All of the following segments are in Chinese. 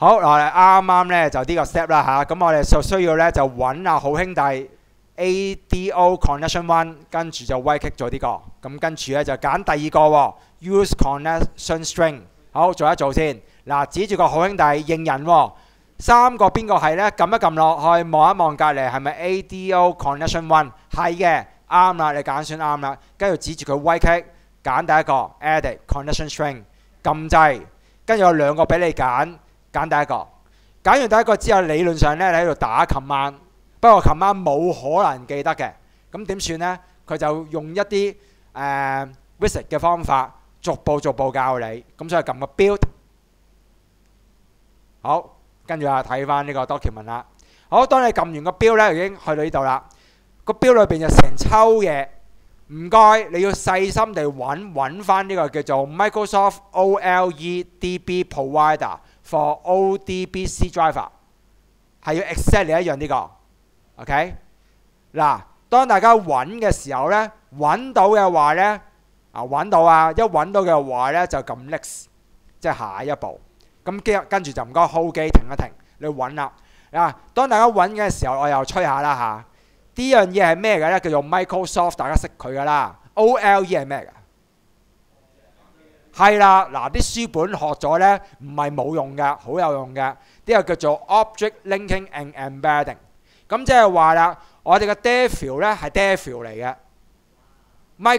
好嗱，啱啱咧就呢個 step 啦吓，咁我哋就需要咧就揾啊好兄弟 A D O Connection One，跟住就威劇咗呢個。咁跟住咧就揀第二個 Use Connection String。好，做一做先嗱，指住個好兄弟應人三個邊個係咧？撳一撳落去，望一望隔離係咪 A D O Connection One？係嘅，啱啦，你揀算啱啦。跟住指住佢威劇揀第一個 Add Connection String，撳掣，跟住有兩個俾你揀。揀第一個，揀完第一個之後，理論上咧你喺度打。琴晚不過，琴晚冇可能記得嘅咁點算咧？佢就用一啲誒 visit 嘅方法，逐步逐步教你咁。所以撳個 build。好，跟住啊睇翻呢個 document 啦。好，當你撳完個 build 咧，已經去到呢度啦。個 build 裏邊就成抽嘢，唔該，你要細心地揾揾翻呢個叫做 Microsoft O L E D B Provider。for ODBC driver 係要 Excel 嚟一樣呢個，OK 嗱。當大家揾嘅時候咧，揾到嘅話咧啊揾到啊，一揾到嘅話咧就撳 next，即係下一步。咁跟跟住就唔該 hold 機停一停，你揾啦。嗱，當大家揾嘅時候，我又吹下啦嚇。呢樣嘢係咩嘅咧？叫做 Microsoft，大家識佢噶啦。OLE 係咩嘅？係啦，嗱啲書本學咗咧，唔係冇用嘅，好有用嘅，呢個叫做 object linking and embedding。咁即係話啦，我哋嘅 Dell 咧係 Dell 嚟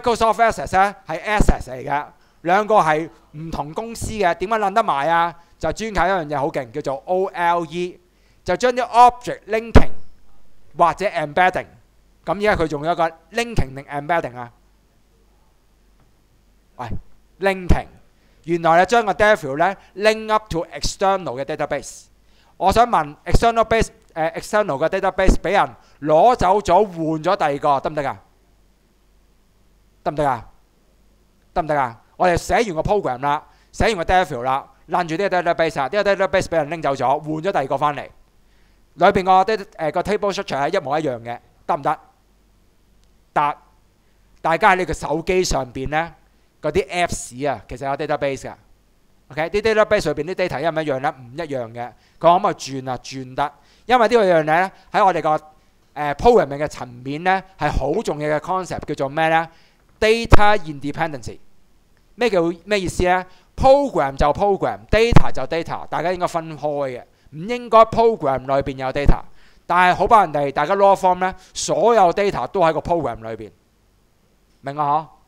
嘅，Microsoft Access 咧係 Access 嚟嘅，兩個係唔同公司嘅，點解撚得埋啊？就專靠一樣嘢好勁，叫做 OLE，就將啲 object linking 或者 embedding。咁而家佢仲有一個 linking 定 embedding 啊，喂。linking，原來咧將個 d a i l 咧 link up to external 嘅 database。我想問 external base，誒 external 嘅 database 俾人攞走咗，換咗第二個得唔得噶？得唔得啊？得唔得啊？我哋寫完個 program 啦，寫完個 d a i l 啦，攔住啲 database，啲 database 俾人拎走咗，換咗第二個翻嚟，裏邊個 d t a 誒個 table structure 係一模一樣嘅，得唔得？但大家喺你個手機上邊咧？嗰啲 Apps 啊，其實有 database 噶，OK？啲 database 上邊啲 data 一唔一樣咧？唔一樣嘅，佢可唔可以轉啊？轉得，因為呢個樣嘢咧，喺我哋個誒 program m i n g 嘅層面咧，係好重要嘅 concept，叫做咩咧？data independence。咩叫咩意思咧？Program 就 program，data 就 data，大家應該分開嘅，唔應該 program 裏邊有 data。但係好不人哋，大家 law form 咧，所有 data 都喺個 program 裏邊，明啊？嗬？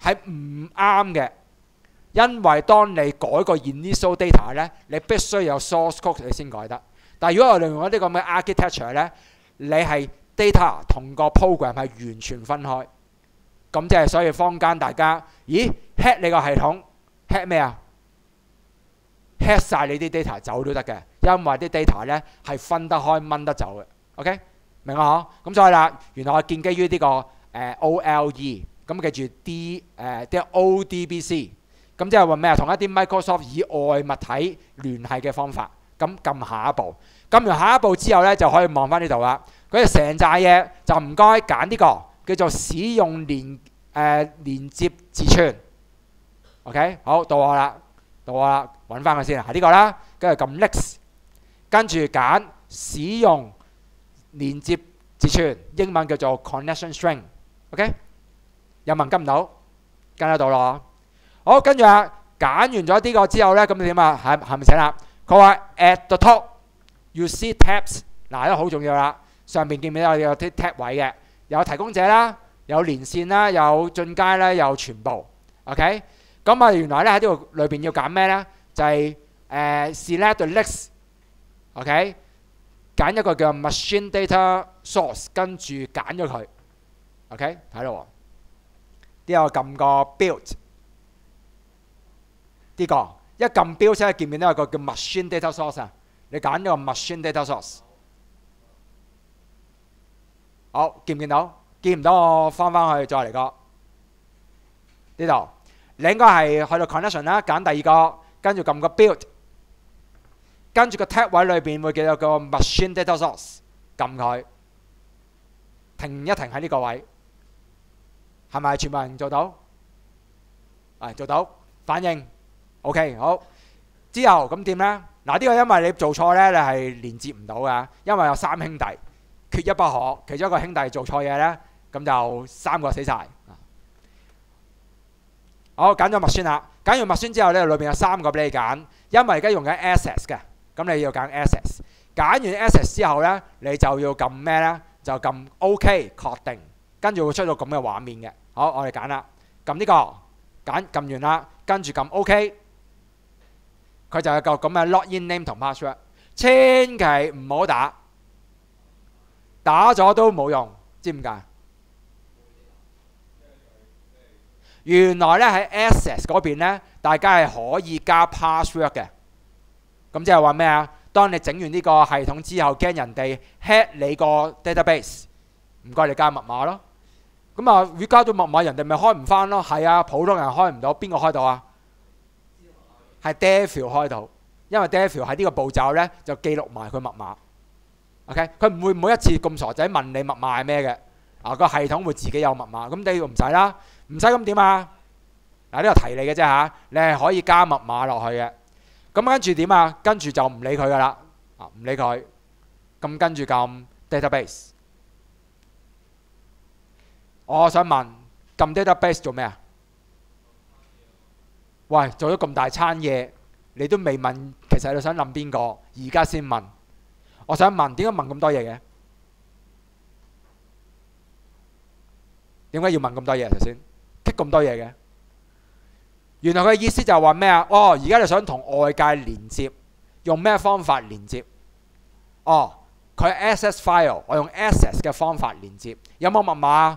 係唔啱嘅，因為當你改個 initial data 咧，你必須有 source code 你先改得。但係如果我哋用一啲咁嘅 architecture 咧，你係 data 同個 program 係完全分開，咁即係所以坊間大家，咦 hit 你個系統 hit 咩啊？hit 晒你啲 data 走都得嘅，因為啲 data 咧係分得開掹得走嘅。OK，明啊？嗬，咁所以啦，原來我建基於呢個誒 OLE。咁記住 D 誒啲 ODBC，咁即係話咩啊？同一啲 Microsoft 以外物體聯繫嘅方法，咁撳下一步。撳完下一步之後咧，就可以望翻呢度啦。佢成扎嘢就唔該，揀呢個叫做使用連誒連接字串。OK，好到我啦，到我啦，揾翻佢先啊，係呢個啦，跟住撳 Next，跟住揀使用連接字串，英文叫做 Connection String。OK。又唔跟唔到，跟得到咯。好，跟住啊，揀完咗呢個之後咧，咁點啊？係係咪寫啦？佢話 at the top，you see tabs 嗱都好重要啦。上邊見唔見有有啲 tap 位嘅？有提供者啦，有連線啦，有進階啦，有全部。OK，咁啊，原來咧喺呢度裏邊要揀咩咧？就係誒 select h e s t OK，揀一個叫 machine data source，跟住揀咗佢。OK，睇到。呢個撳個 build，呢個一撳 build 先唔見面咧個叫 machine data source，啊，你揀個 machine data source。好，見唔見到？見唔到我翻翻去再嚟個呢度，你應該係去到 connection 啦，揀第二個，跟住撳個 build，跟住個 tag 位裏邊會見到個 machine data source，撳佢停一停喺呢個位。系咪全部人做到？啊，做到反應，OK，好。之後咁點呢？嗱，呢個因為你做錯呢，你係連接唔到噶。因為有三兄弟，缺一不可。其中一個兄弟做錯嘢呢，咁就三個死晒。好，揀咗墨酸啦，揀完墨酸之後呢，裏面有三個俾你揀。因為而家用緊 a s e s 嘅，咁你要揀 a s e s 揀完 a s e s 之後呢，你就要撳咩呢？就撳 OK 確定。跟住會出到咁嘅畫面嘅，好，我哋揀啦。撳呢個揀撳完啦，跟住撳 O K，佢就有個咁嘅 login name 同 password。千祈唔好打，打咗都冇用，知唔知？原來咧喺 Access 嗰邊咧，大家係可以加 password 嘅。咁即係話咩啊？當你整完呢個系統之後，驚人哋 hack 你個 database，唔該你加密碼咯。咁啊，如果加咗密碼，人哋咪開唔翻咯。係啊，普通人開唔到，邊個開到啊？係 d a v i l 開到，因為 d a v i l 喺呢個步驟咧就記錄埋佢密碼。OK，佢唔會每一次咁傻仔問你密碼係咩嘅？啊，個系統會自己有密碼，咁你唔使啦，唔使咁點啊？嗱，呢個提你嘅啫吓，你係可以加密碼落去嘅。咁跟住點啊？跟住就唔理佢噶啦，啊唔理佢，咁跟住撳 database。我想問咁 database 做咩啊？喂，做咗咁大餐嘢，你都未問，其實你想諗邊個？而家先問，我想問點解問咁多嘢嘅？點解要問咁多嘢？頭先，棘咁多嘢嘅，原來佢嘅意思就係話咩啊？哦，而家就想同外界連接，用咩方法連接？哦，佢 access file，我用 access 嘅方法連接，有冇密碼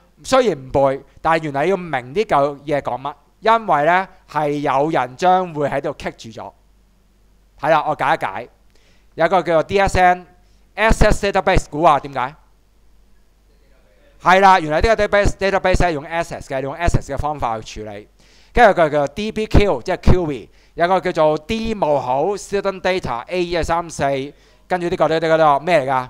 虽然唔背，但系原嚟要明啲嚿嘢讲乜，因为咧系有人将会喺度棘住咗。系啦，我解一解，有一个叫做 DSN，Access Database 估下点解？系啦，原来呢个 database database 系用 Access 嘅，用 Access 嘅方法去处理。跟住佢叫 DBQ，即系 q v 有个叫做 D 冒号 Certain Data A 一三四，跟住呢、嚿啲嚿啲嚿咩嚟噶？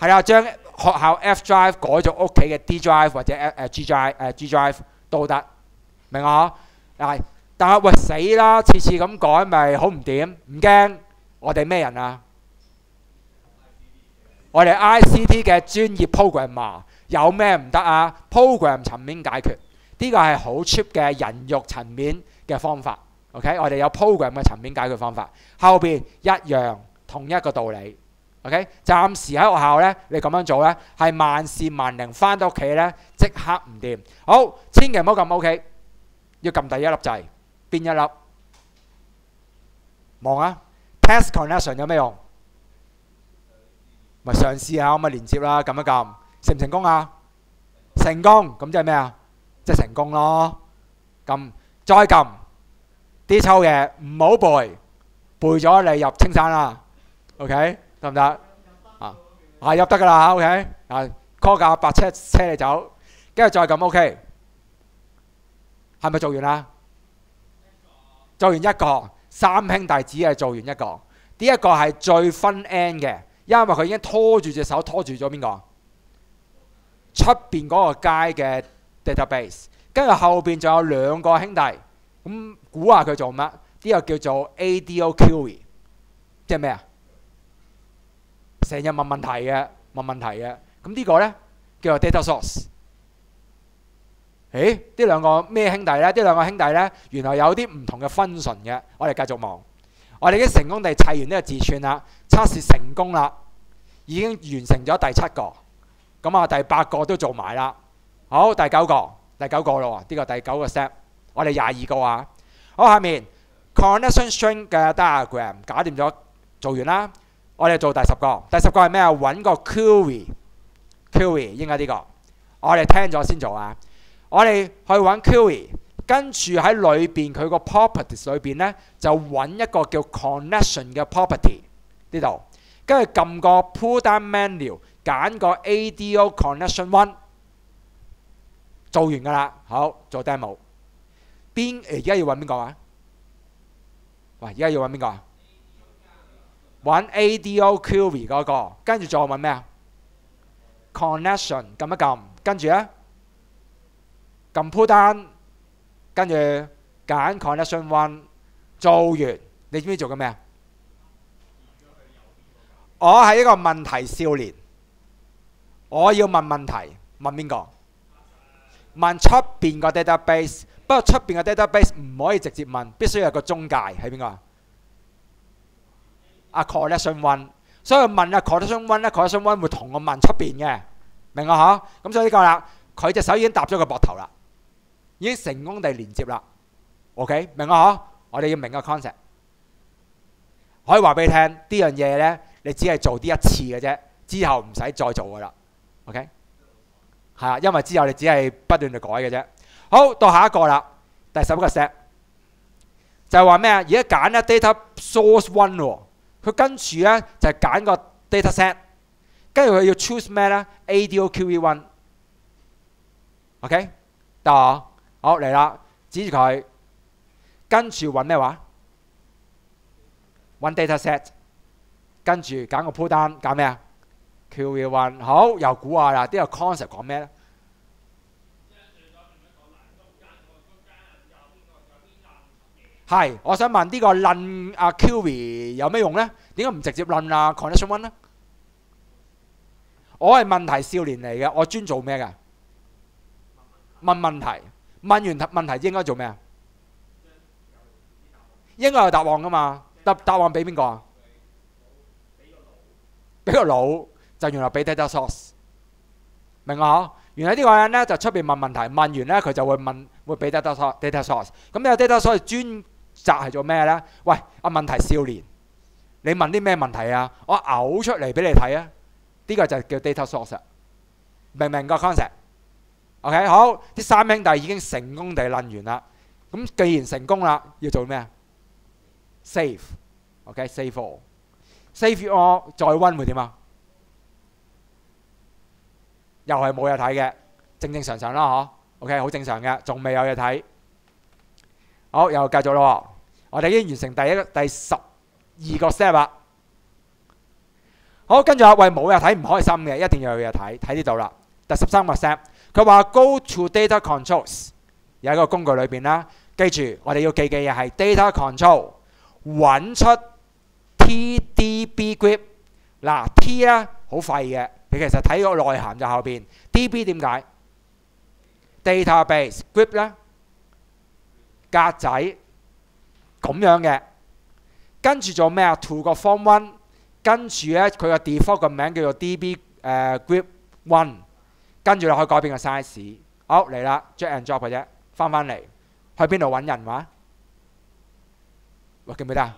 系啦，將學校 F drive 改做屋企嘅 D drive 或者誒 G drive 誒 G drive 都得，明我？但係，但係喂死啦，次次咁改咪好唔掂？唔驚，我哋咩人啊？我哋 I C T 嘅專業 program 啊，有咩唔得啊？Program 層面解決，呢個係好 cheap 嘅人肉層面嘅方法。OK，我哋有 program 嘅層面解決方法，後邊一樣，同一個道理。OK，暫時喺學校咧，你咁樣做咧係萬事萬靈翻到屋企咧即刻唔掂，好千祈唔好撳 OK。要撳第一粒掣，邊一粒望啊？Test connection 有咩用？咪嘗試下，咪連接啦。撳一撳，成唔成功啊？成功咁即係咩啊？即係成功咯。撳再撳啲抽嘢唔好背背咗，你入青山啦。OK。得唔得？啊，系入得噶啦 o K，啊 call 架白車車你走，跟住再咁，O K，系咪做完啦？做完一個，三兄弟只系做完一個。呢一個係最分 n end 嘅，因為佢已經拖住隻手拖住咗邊個？出边嗰個街嘅 database，跟住後边仲有兩個兄弟，咁估下佢做乜？呢個叫做 A D O Query，即係咩啊？成日問問題嘅，問問題嘅，咁呢個呢，叫做 data source。咦？呢兩個咩兄弟呢？呢兩個兄弟呢，原來有啲唔同嘅分純嘅。我哋繼續望，我哋已經成功地砌完呢個字串啦，測試成功啦，已經完成咗第七個，咁啊第八個都做埋啦。好，第九個，第九個咯，呢個第九個 s t e p 我哋廿二個啊。好，下面 connection string 嘅 diagram 搞掂咗，做完啦。我哋做第十个，第十个系咩啊？揾个 query，query 应该呢个。我哋听咗先做啊。我哋去揾 query，跟住喺里边佢个 properties 里边咧，就揾一个叫 connection 嘅 property 呢度，跟住揿个 pull down menu，拣个 ADO connection one，做完噶啦。好，做 demo。边而家要揾边个啊？喂，而家要揾边个啊？玩 ADO Query 嗰個，跟住再问咩啊？Connection 撳一撳，跟住咧撳 Put Down，跟住拣 Connection One，做完你知唔知做緊咩啊？我係一個問題少年，我要問問題，問邊個？問出邊個 Database？不過出邊個 Database 唔可以直接問，必須有個中介，係邊個啊？阿 c o l e one，所以問阿 c o l e c one 咧 c o l e one 會同我問出邊嘅，明啊嗬？咁所以呢個啦，佢隻手已經搭咗個膊頭啦，已經成功地連接啦。OK，明啊嗬？我哋要明個 concept。可以話俾你聽，呢樣嘢咧，你只係做啲一次嘅啫，之後唔使再做噶啦。OK，係啊，因為之後你只係不斷地改嘅啫。好，到下一個啦，第十個 set 就話咩啊？而家揀一 t a source one 喎。佢跟住咧就揀個 dataset，跟住佢要 choose 咩咧？ADOQV one，OK 得我，好嚟啦，指住佢，跟住揾咩話？揾 dataset，跟住揀個 po n 揀咩啊？QV one，好又估下啦，啲 concept 講咩咧？係，我想問呢個論阿 QV y 有咩用呢點解唔直接論阿 c o n n e c t i o i o n 呢我係問題少年嚟嘅，我專做咩嘅？問問題，問完問題應該做咩啊？應該有答案噶嘛？答答案俾邊個啊？俾個腦，就原來俾 data source，明啊？原來呢個人咧就出邊問問題，問完咧佢就會問會俾 data source data source。咁呢個 data source 專集系做咩呢？喂，阿問題少年，你問啲咩問題啊？我嘔出嚟俾你睇啊！呢個就叫 data source，明唔明個 concept？OK，好，啲三兄弟已經成功地撚完啦。咁既然成功啦，要做咩啊？Save，OK，save for，save on 再温会点啊？又系冇嘢睇嘅，正正常常啦嗬。OK，好正常嘅，仲未有嘢睇。好，又繼續咯。我哋已經完成第一第十二個 step 啦。好，跟住阿喂，冇又睇唔開心嘅，一定要有嘢睇。睇呢度啦，第十三個 step，佢話 go to data controls，有一個工具裏邊啦。記住，我哋要記嘅嘢係 data control，揾出 TDB g r i p 嗱，T 咧好廢嘅，你其實睇個內涵就後邊。DB 點解？Database g r i p 咧。格仔咁样嘅，跟住做咩啊？Two 个 form one，跟住咧佢个 default 个名叫做 D B 诶 group one，跟住你可以改变个 size。好嚟啦，just and drop 嘅啫，翻翻嚟去边度揾人哇？喂，记唔记得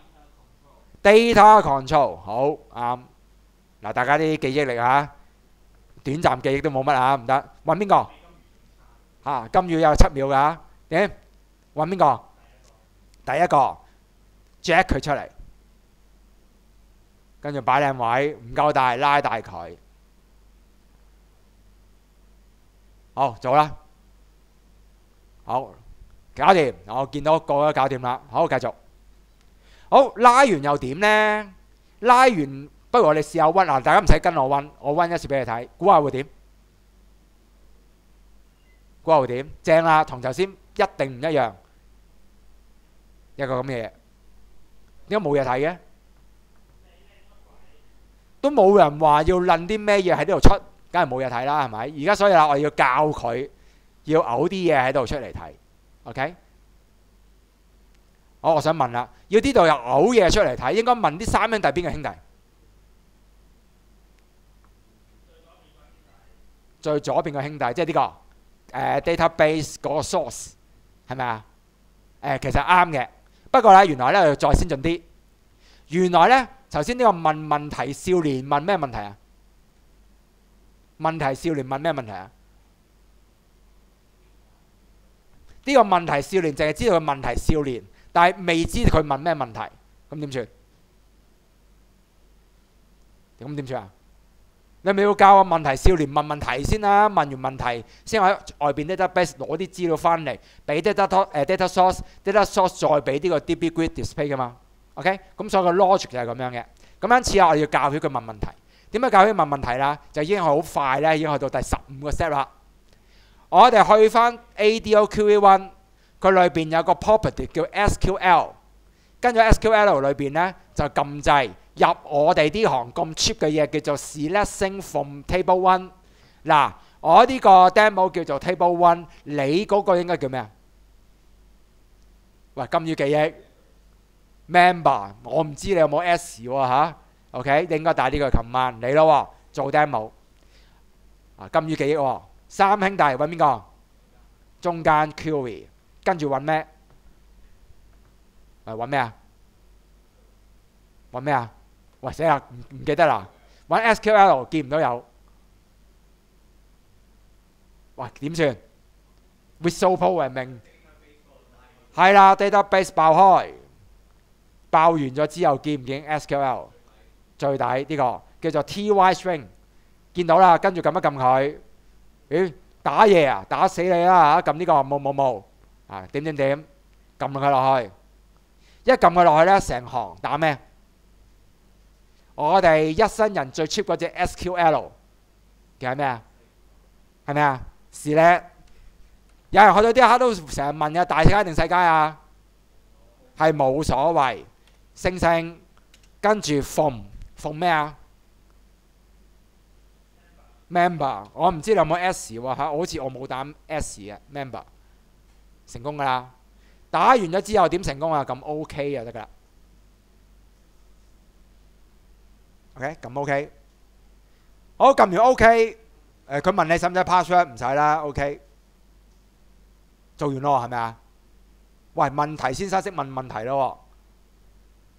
？Data control 好啱嗱，大家啲记忆力啊，短暂记忆都冇乜啊，唔得揾边个吓？金鱼有七秒噶点？揾边个？第一个 Jack 佢出嚟，跟住摆靓位，唔够大拉大佢。好做啦，好，搞掂。我见到個个搞掂啦，好继续。好，拉完又点呢？拉完，不如我哋试下温。嗱，大家唔使跟我温，我温一次俾你睇，估下会点？估下会点？正啦，同头先一定唔一样。一个咁嘅嘢，点解冇嘢睇嘅？都冇人话要掄啲咩嘢喺呢度出，梗系冇嘢睇啦，系咪？而家所以啦，我要教佢要呕啲嘢喺度出嚟睇，OK？我我想问啦，要呢度又呕嘢出嚟睇，应该问啲三兄弟边个兄弟？最左边個兄弟，即系呢个诶，database 嗰个 source 系咪啊？诶，其实啱嘅。不過呢原來呢再先進啲。原來呢頭先呢個問問題少年問咩問題啊？問題少年問咩問題啊？呢個問題少年淨係知道佢問題少年，但係未知佢問咩問題，咁點算？咁點算啊？你咪要教個問題少年問問題先啦，問完問題先喺外邊 data base 攞啲資料翻嚟，俾 data 拖 data source，data source 再俾呢個 db grid display 噶嘛。OK，咁所以個 logic 就係咁樣嘅。咁因此啊，我要教佢佢問問題。點樣教佢問問題啦？就已經好快咧，已經去到第十五個 step 啦。我哋去翻 ADOQVOne，佢裏邊有個 property 叫 SQL，跟住 SQL 裏邊咧就禁制。入我哋呢行咁 cheap 嘅嘢叫做 selecting from table one。嗱，我呢個 demo 叫做 table one，你嗰個應該叫咩啊？喂，金魚記憶 member，我唔知你有冇 s 喎嚇。OK，應該大呢嘅，琴晚你咯，做 demo。啊，金魚記憶，三兄弟揾邊個？中間 curry，跟住揾咩？誒，揾咩啊？揾咩啊？喂，死啦！唔唔記得啦，玩 SQL 見唔到有。喂，點算？With super 文明，係啦，database 爆開，爆完咗之後見唔見 SQL？最底呢個叫做 T Y String，見到啦，跟住撳一撳佢。咦，打嘢啊！打死你啦！啊，撳呢個冇冇冇啊！點點點，撳佢落去。一撳佢落去咧，成行打咩？我哋一生人最 cheap 嗰只 SQL 叫咩啊？系咩啊？是咧！有人去到啲客都成日問啊，大界定世界啊？係冇所謂。星星跟住奉奉咩啊？member 我唔知你有冇 s 喎嚇，好似我冇打 s 嘅 member 成功噶啦！打完咗之後點成功啊？咁 OK 就得噶啦～OK，咁 OK。好，撳完 OK，誒佢問你使唔使 password？唔使啦，OK。做完咯，係咪啊？喂，問題先生識問問題咯，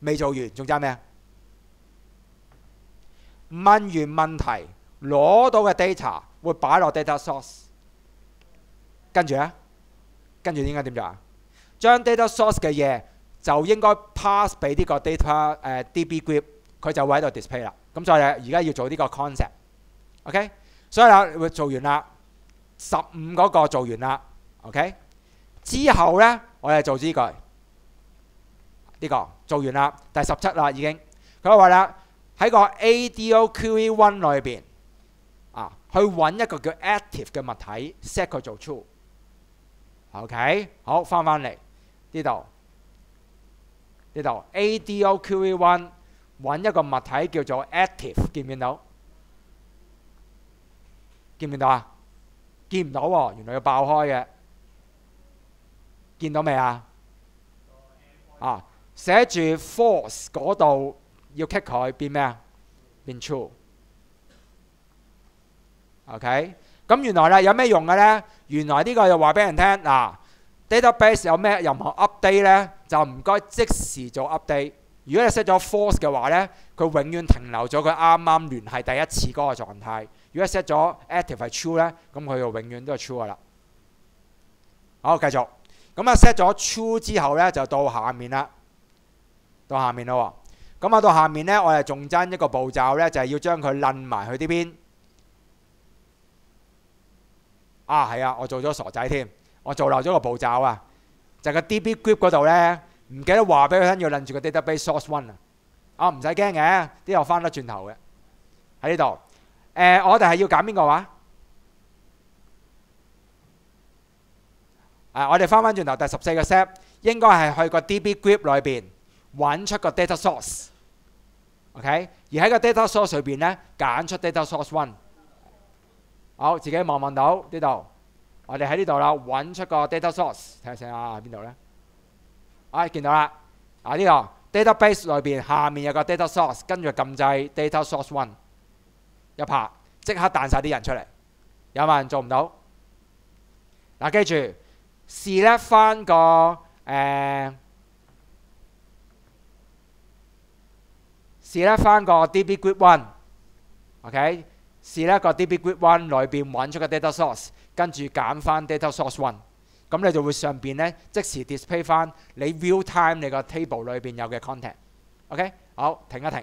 未做完仲爭咩啊？問完問題攞到嘅 data 會擺落 data source。跟住咧，跟住應該點做啊？將 data source 嘅嘢就應該 pass 俾呢個 data 誒 DB group。佢就會喺度 display 啦，咁以而家要做呢個 concept，OK？所以啦，做完啦，十五嗰個做完啦，OK？之後呢，我哋做呢句，呢個做完啦，第十七啦已經。佢話啦，喺個 a d o q e o n e 裏邊啊，去揾一個叫 Active 嘅物體，set 佢做 True，OK？好，翻返嚟呢度，呢度 a d o q e o n e 揾一個物體叫做 active，見唔見到？見唔見到啊？見唔到喎，原來要爆開嘅。見到未啊？啊，寫住 f o r c e 嗰度要 kick 佢變咩啊？變 true。OK，咁原來咧有咩用嘅咧？原來呢個就話俾人聽嗱，database 有咩任何 update 咧，就唔該即時做 update。如果你 set 咗 false 嘅话咧，佢永远停留咗佢啱啱联系第一次嗰个状态。如果 set 咗 active 为 true 咧，咁佢就永远都系 true 噶啦。好，继续。咁啊 set 咗 true 之后咧，就到下面啦，到下面咯。咁啊到下面咧，我哋仲爭一个步骤咧，就系要将佢拧埋去啲边。啊，系啊，我做咗傻仔添，我做漏咗个步骤啊，就个 DB group 嗰度咧。唔記得話俾佢聽，要撚住個 database source one 啊！啊，唔使驚嘅，啲度翻得轉頭嘅喺呢度。誒，我哋係要揀邊個話？誒，我哋翻翻轉頭，第十四個 step 應該係去個 db group 裏邊揾出個 data source。OK，而喺個 data source 裏邊咧，揀出 data source one。好，自己望望到呢度。我哋喺呢度啦，揾出個 data source，睇下先啊，喺邊度咧？哎，見到啦！啊呢個 database 裏邊下面有個 data source，跟住撳掣 data source one，一拍即刻彈晒啲人出嚟。有冇人做唔到？嗱，記住試咧翻個誒，試咧翻個 db group one，OK？試咧個 db group one 裏邊揾出個 data source，跟住減翻 data source one。咁你就會上边咧即時 display 翻你 real time 你個 table 裏边有嘅 content，OK？好，停一停。